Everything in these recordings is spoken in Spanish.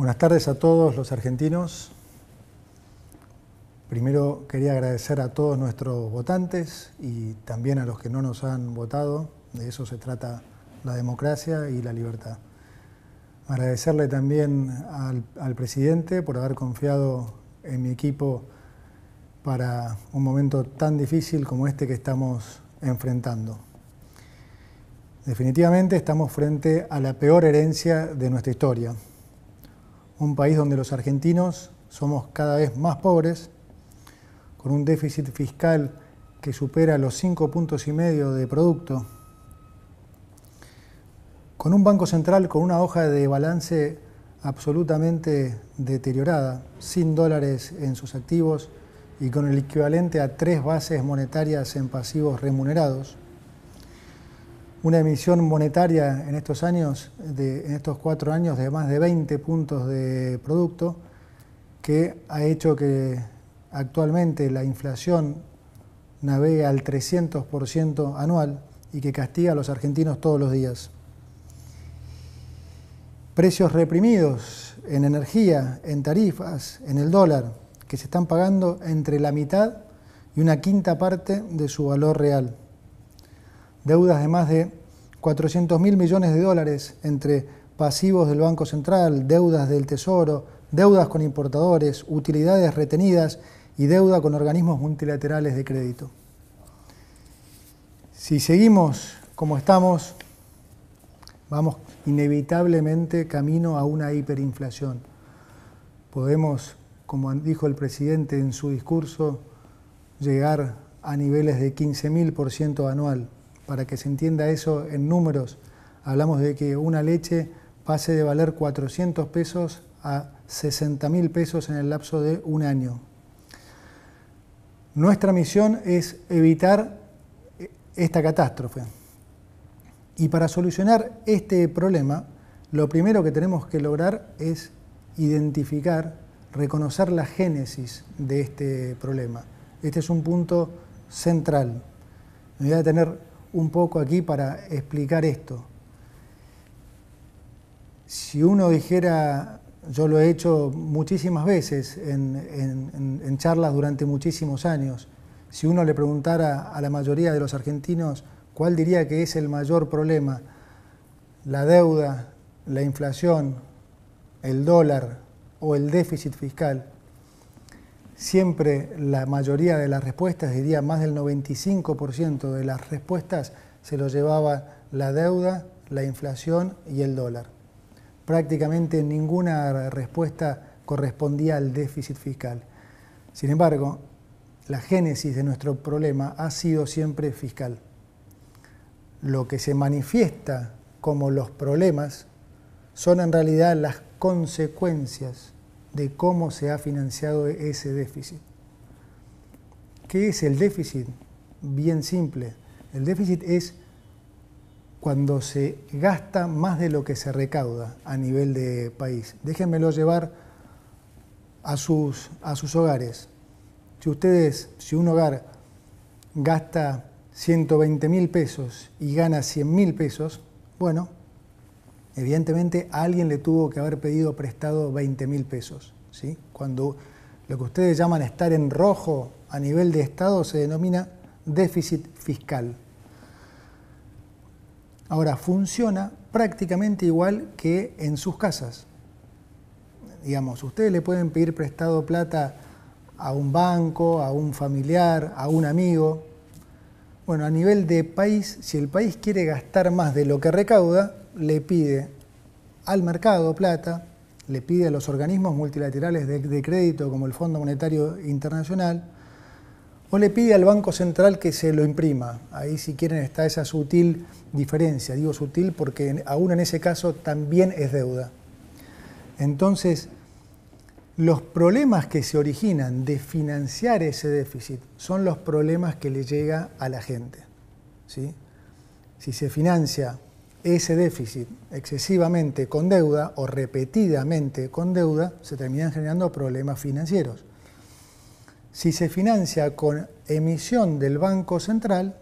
Buenas tardes a todos los argentinos. Primero quería agradecer a todos nuestros votantes y también a los que no nos han votado. De eso se trata la democracia y la libertad. Agradecerle también al, presidente por haber confiado en mi equipo para un momento tan difícil como este que estamos enfrentando. Definitivamente estamos frente a la peor herencia de nuestra historia un país donde los argentinos somos cada vez más pobres, con un déficit fiscal que supera los cinco puntos y medio de producto, con un Banco Central con una hoja de balance absolutamente deteriorada, sin dólares en sus activos y con el equivalente a tres bases monetarias en pasivos remunerados, una emisión monetaria en estos años, en estos cuatro años, de más de 20 puntos de producto, que ha hecho que actualmente la inflación navegue al 300% anual y que castiga a los argentinos todos los días. Precios reprimidos en energía, en tarifas, en el dólar, que se están pagando entre la mitad y una quinta parte de su valor real deudas de más de 400 mil millones de dólares entre pasivos del Banco Central, deudas del Tesoro, deudas con importadores, utilidades retenidas y deuda con organismos multilaterales de crédito. Si seguimos como estamos, vamos inevitablemente camino a una hiperinflación. Podemos, como dijo el presidente en su discurso, llegar a niveles de 15.000% anual para que se entienda eso en números, hablamos de que una leche pase de valer 400 pesos a 60 mil pesos en el lapso de un año. Nuestra misión es evitar eh, esta catástrofe. Y para solucionar este problema, lo primero que tenemos que lograr es identificar, reconocer la génesis de este problema. Este es un punto central. voy tener un poco aquí para explicar esto. Si uno dijera, yo lo he hecho muchísimas veces en, charlas durante muchísimos años, si uno le preguntara a la mayoría de los argentinos cuál diría que es el mayor problema, la deuda, la inflación, el dólar o el déficit fiscal, Siempre la mayoría de las respuestas, diría más del 95% de las respuestas, se lo llevaba la deuda, la inflación y el dólar. Prácticamente ninguna respuesta correspondía al déficit fiscal. Sin embargo, la génesis de nuestro problema ha sido siempre fiscal. Lo que se manifiesta como los problemas son en realidad las consecuencias de cómo se ha financiado ese déficit. ¿Qué es el déficit? Bien simple. El déficit es cuando se gasta más de lo que se recauda a nivel de país. Déjenmelo llevar a sus, a sus hogares. Si ustedes, si un hogar gasta 120 mil pesos y gana 100 mil pesos, bueno, Evidentemente alguien le tuvo que haber pedido prestado 20 mil pesos. ¿sí? Cuando lo que ustedes llaman estar en rojo a nivel de Estado se denomina déficit fiscal. Ahora, funciona prácticamente igual que en sus casas. Digamos, ustedes le pueden pedir prestado plata a un banco, a un familiar, a un amigo. Bueno, a nivel de país, si el país quiere gastar más de lo que recauda, le pide al mercado plata, le pide a los organismos multilaterales de, crédito como el Fondo Monetario Internacional, o le pide al Banco Central que se lo imprima. Ahí si quieren está esa sutil diferencia. Digo sutil porque aún en ese caso también es deuda. Entonces, los problemas que se originan de financiar ese déficit son los problemas que le llega a la gente. Si se financia ese déficit excesivamente con deuda o repetidamente con deuda, se terminan generando problemas financieros. Si se financia con emisión del Banco Central,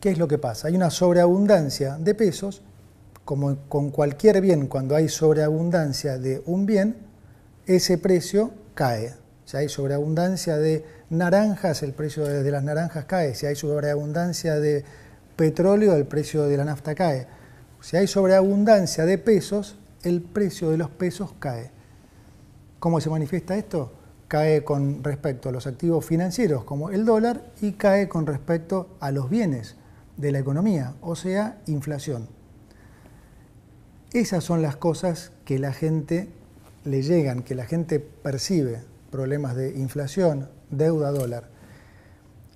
¿qué es lo que pasa? Hay una sobreabundancia de pesos, como con cualquier bien, cuando hay sobreabundancia de un bien, ese precio cae. Si hay sobreabundancia de naranjas, el precio de las naranjas cae. Si hay sobreabundancia de petróleo, el precio de la nafta cae. Si hay sobreabundancia de pesos, el precio de los pesos cae. ¿Cómo se manifiesta esto? Cae con respecto a los activos financieros como el dólar y cae con respecto a los bienes de la economía, o sea, inflación. Esas son las cosas que la gente le llegan, que la gente percibe, problemas de inflación, deuda dólar.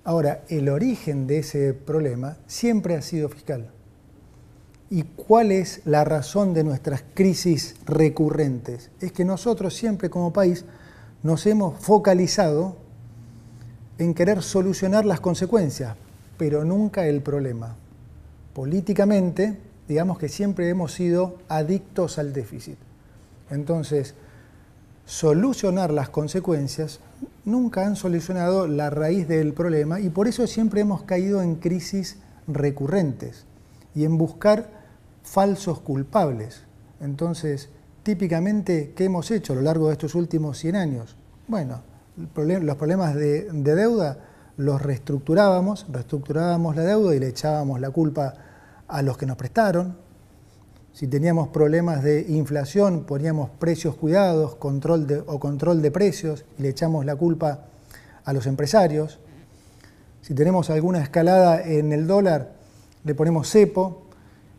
Ahora, el origen de ese problema siempre ha sido fiscal. ¿Y cuál es la razón de nuestras crisis recurrentes? Es que nosotros siempre como país nos hemos focalizado en querer solucionar las consecuencias, pero nunca el problema. Políticamente, digamos que siempre hemos sido adictos al déficit. Entonces, solucionar las consecuencias, nunca han solucionado la raíz del problema y por eso siempre hemos caído en crisis recurrentes y en buscar falsos culpables. Entonces, típicamente, ¿qué hemos hecho a lo largo de estos últimos 100 años? Bueno, los problemas de, de deuda los reestructurábamos, reestructurábamos la deuda y le echábamos la culpa a los que nos prestaron, si teníamos problemas de inflación, poníamos precios cuidados control de, o control de precios y le echamos la culpa a los empresarios. Si tenemos alguna escalada en el dólar, le ponemos cepo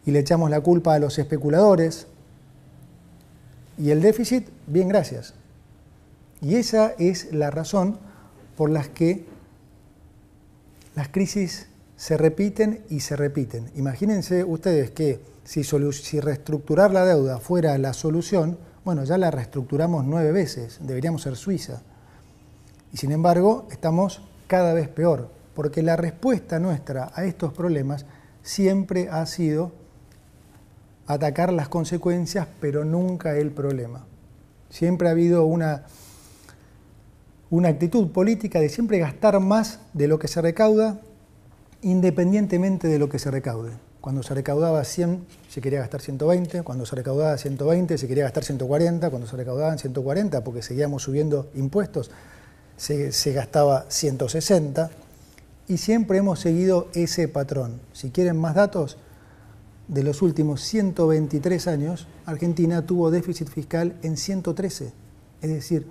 y le echamos la culpa a los especuladores. Y el déficit, bien, gracias. Y esa es la razón por las que las crisis se repiten y se repiten. Imagínense ustedes que si, reestructurar la deuda fuera la solución, bueno, ya la reestructuramos nueve veces, deberíamos ser Suiza. Y sin embargo, estamos cada vez peor, porque la respuesta nuestra a estos problemas siempre ha sido atacar las consecuencias, pero nunca el problema. Siempre ha habido una, una actitud política de siempre gastar más de lo que se recauda, independientemente de lo que se recaude. Cuando se recaudaba 100 se quería gastar 120, cuando se recaudaba 120 se quería gastar 140, cuando se recaudaban 140 porque seguíamos subiendo impuestos se, gastaba 160 y siempre hemos seguido ese patrón. Si quieren más datos, de los últimos 123 años, Argentina tuvo déficit fiscal en 113. Es decir,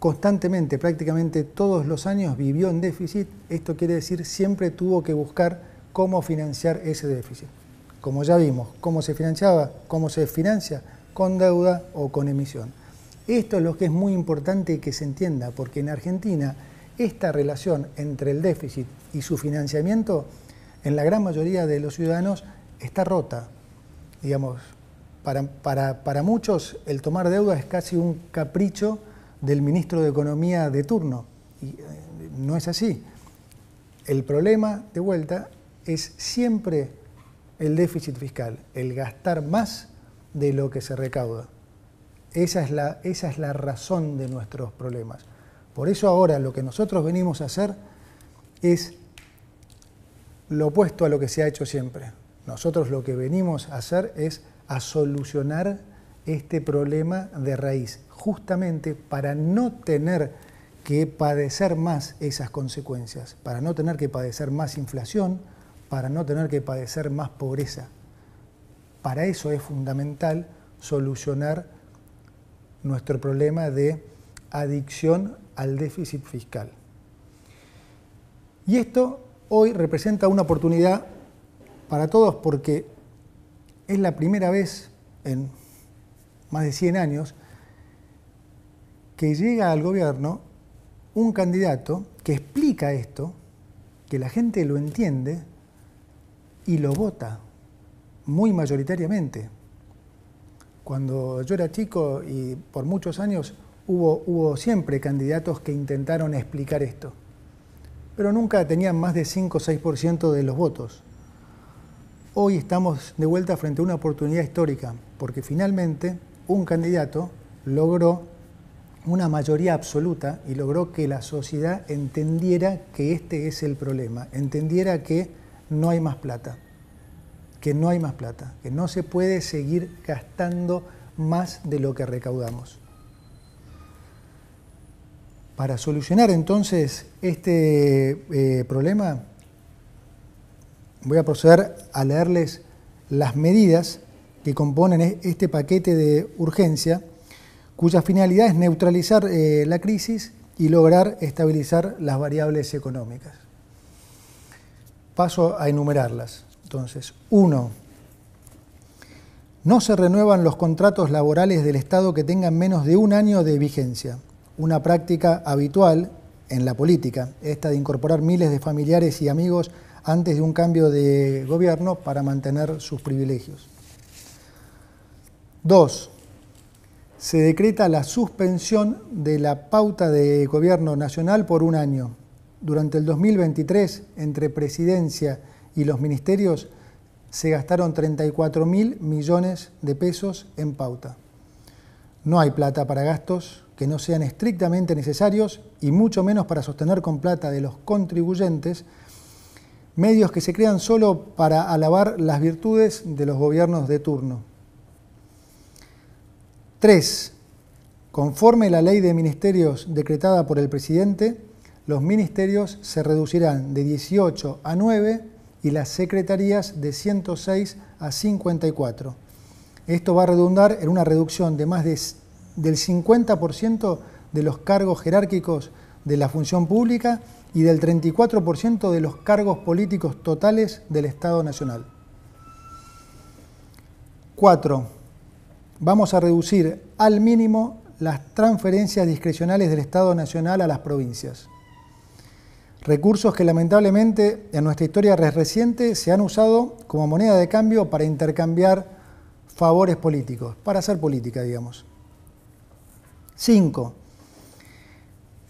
constantemente, prácticamente todos los años vivió en déficit. Esto quiere decir siempre tuvo que buscar cómo financiar ese déficit. Como ya vimos, cómo se financiaba, cómo se financia, con deuda o con emisión. Esto es lo que es muy importante que se entienda, porque en Argentina esta relación entre el déficit y su financiamiento, en la gran mayoría de los ciudadanos, está rota. Digamos, para, muchos el tomar deuda es casi un capricho del ministro de Economía de turno. Y eh, no es así. El problema, de vuelta, es siempre el déficit fiscal, el gastar más de lo que se recauda. Esa es la, esa es la razón de nuestros problemas. Por eso ahora lo que nosotros venimos a hacer es lo opuesto a lo que se ha hecho siempre. Nosotros lo que venimos a hacer es a solucionar este problema de raíz, justamente para no tener que padecer más esas consecuencias, para no tener que padecer más inflación, para no tener que padecer más pobreza. Para eso es fundamental solucionar nuestro problema de adicción al déficit fiscal. Y esto hoy representa una oportunidad para todos porque es la primera vez en más de 100 años que llega al gobierno un candidato que explica esto, que la gente lo entiende y lo vota, muy mayoritariamente. Cuando yo era chico y por muchos años hubo, hubo siempre candidatos que intentaron explicar esto, pero nunca tenían más de 5 o 6% de los votos. Hoy estamos de vuelta frente a una oportunidad histórica, porque finalmente un candidato logró una mayoría absoluta y logró que la sociedad entendiera que este es el problema, entendiera que no hay más plata, que no hay más plata, que no se puede seguir gastando más de lo que recaudamos. Para solucionar entonces este eh, problema, voy a proceder a leerles las medidas que componen e-, este paquete de urgencia, cuya finalidad es neutralizar eh, la crisis y lograr estabilizar las variables económicas. Paso a enumerarlas. Entonces, uno, no se renuevan los contratos laborales del Estado que tengan menos de un año de vigencia, una práctica habitual en la política, esta de incorporar miles de familiares y amigos antes de un cambio de gobierno para mantener sus privilegios. Dos, se decreta la suspensión de la pauta de gobierno nacional por un año, durante el 2023, entre presidencia y los ministerios, se gastaron 34 mil millones de pesos en pauta. No hay plata para gastos que no sean estrictamente necesarios y mucho menos para sostener con plata de los contribuyentes medios que se crean solo para alabar las virtudes de los gobiernos de turno. 3. Conforme la ley de ministerios decretada por el presidente, los ministerios se reducirán de 18 a 9 y las secretarías de 106 a 54. Esto va a redundar en una reducción de más del 50% de los cargos jerárquicos de la función pública y del 34% de los cargos políticos totales del Estado Nacional. 4. Vamos a reducir al mínimo las transferencias discrecionales del Estado Nacional a las provincias recursos que lamentablemente en nuestra historia reciente se han usado como moneda de cambio para intercambiar favores políticos, para hacer política, digamos. 5.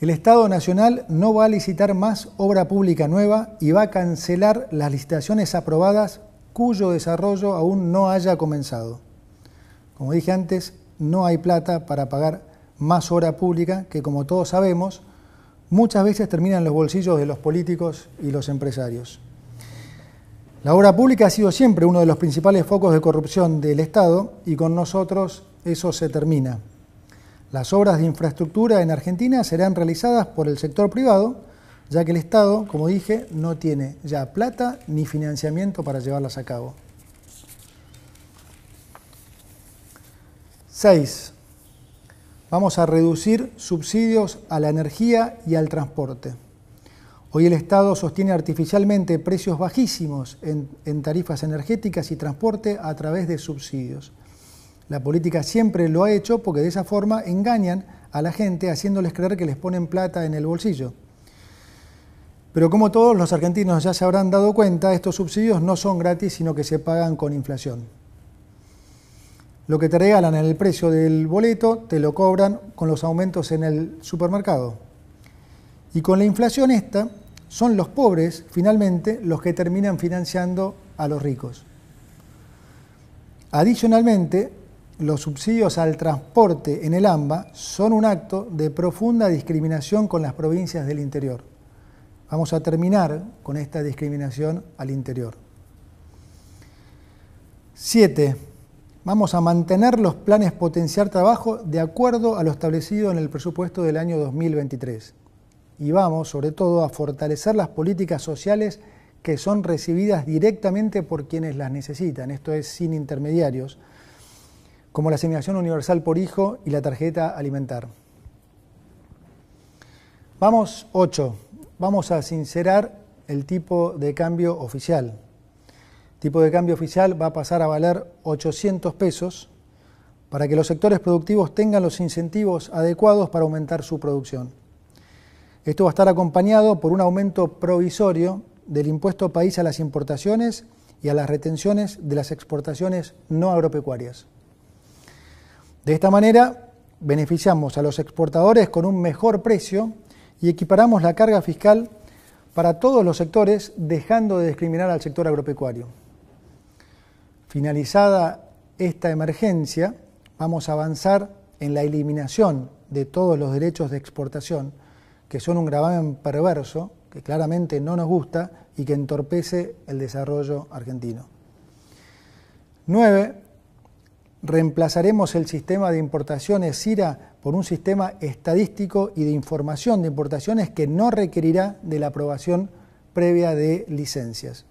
El Estado Nacional no va a licitar más obra pública nueva y va a cancelar las licitaciones aprobadas cuyo desarrollo aún no haya comenzado. Como dije antes, no hay plata para pagar más obra pública que, como todos sabemos, muchas veces terminan en los bolsillos de los políticos y los empresarios. La obra pública ha sido siempre uno de los principales focos de corrupción del Estado y con nosotros eso se termina. Las obras de infraestructura en Argentina serán realizadas por el sector privado, ya que el Estado, como dije, no tiene ya plata ni financiamiento para llevarlas a cabo. 6. Vamos a reducir subsidios a la energía y al transporte. Hoy el Estado sostiene artificialmente precios bajísimos en, tarifas energéticas y transporte a través de subsidios. La política siempre lo ha hecho porque de esa forma engañan a la gente haciéndoles creer que les ponen plata en el bolsillo. Pero como todos los argentinos ya se habrán dado cuenta, estos subsidios no son gratis, sino que se pagan con inflación. Lo que te regalan en el precio del boleto te lo cobran con los aumentos en el supermercado. Y con la inflación esta, son los pobres finalmente los que terminan financiando a los ricos. Adicionalmente, los subsidios al transporte en el AMBA son un acto de profunda discriminación con las provincias del interior. Vamos a terminar con esta discriminación al interior. 7. Vamos a mantener los planes potenciar trabajo de acuerdo a lo establecido en el presupuesto del año 2023. Y vamos, sobre todo, a fortalecer las políticas sociales que son recibidas directamente por quienes las necesitan, esto es sin intermediarios, como la asignación universal por hijo y la tarjeta alimentar. Vamos 8. Vamos a sincerar el tipo de cambio oficial tipo de cambio oficial va a pasar a valer 800 pesos para que los sectores productivos tengan los incentivos adecuados para aumentar su producción. Esto va a estar acompañado por un aumento provisorio del impuesto país a las importaciones y a las retenciones de las exportaciones no agropecuarias. De esta manera, beneficiamos a los exportadores con un mejor precio y equiparamos la carga fiscal para todos los sectores, dejando de discriminar al sector agropecuario. Finalizada esta emergencia, vamos a avanzar en la eliminación de todos los derechos de exportación, que son un gravamen perverso, que claramente no nos gusta y que entorpece el desarrollo argentino. Nueve, Reemplazaremos el sistema de importaciones CIRA por un sistema estadístico y de información de importaciones que no requerirá de la aprobación previa de licencias.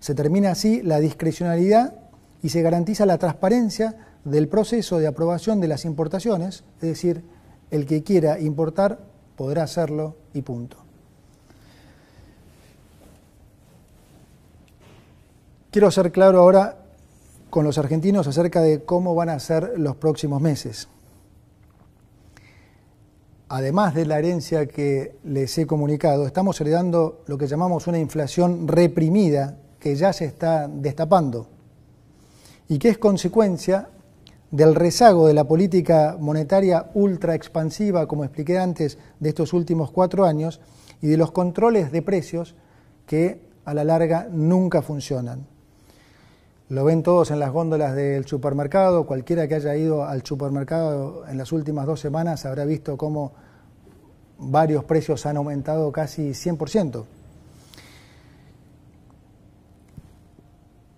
Se termina así la discrecionalidad y se garantiza la transparencia del proceso de aprobación de las importaciones, es decir, el que quiera importar podrá hacerlo y punto. Quiero ser claro ahora con los argentinos acerca de cómo van a ser los próximos meses. Además de la herencia que les he comunicado, estamos heredando lo que llamamos una inflación reprimida que ya se está destapando y que es consecuencia del rezago de la política monetaria ultra expansiva, como expliqué antes, de estos últimos cuatro años y de los controles de precios que a la larga nunca funcionan. Lo ven todos en las góndolas del supermercado, cualquiera que haya ido al supermercado en las últimas dos semanas habrá visto cómo varios precios han aumentado casi 100%.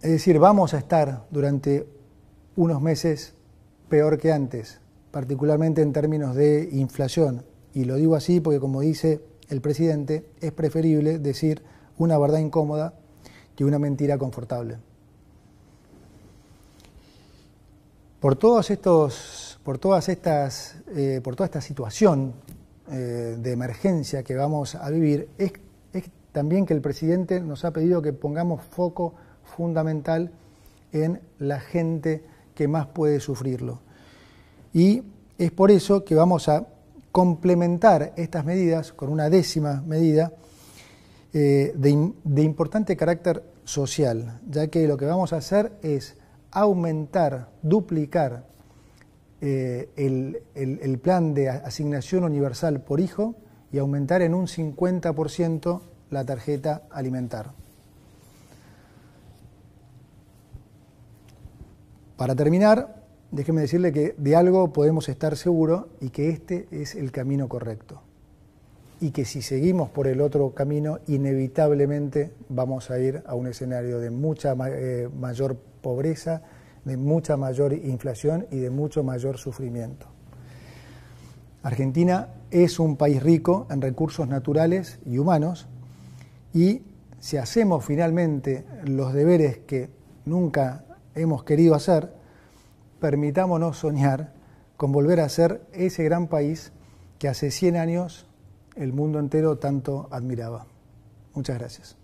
Es decir, vamos a estar durante unos meses peor que antes, particularmente en términos de inflación. Y lo digo así porque, como dice el presidente, es preferible decir una verdad incómoda que una mentira confortable. Por estos, por todas estas, eh, por toda esta situación eh, de emergencia que vamos a vivir, es también que el presidente nos ha pedido que pongamos foco fundamental en la gente que más puede sufrirlo. Y es por eso que vamos a complementar estas medidas con una décima medida eh, de, importante carácter social, ya que lo que vamos a hacer es aumentar, duplicar eh, el, el, plan de asignación universal por hijo y aumentar en un 50% la tarjeta alimentar. Para terminar, déjeme decirle que de algo podemos estar seguros y que este es el camino correcto. Y que si seguimos por el otro camino, inevitablemente vamos a ir a un escenario de mucha eh, mayor pobreza, de mucha mayor inflación y de mucho mayor sufrimiento. Argentina es un país rico en recursos naturales y humanos y si hacemos finalmente los deberes que nunca hemos querido hacer, permitámonos soñar con volver a ser ese gran país que hace 100 años el mundo entero tanto admiraba. Muchas gracias.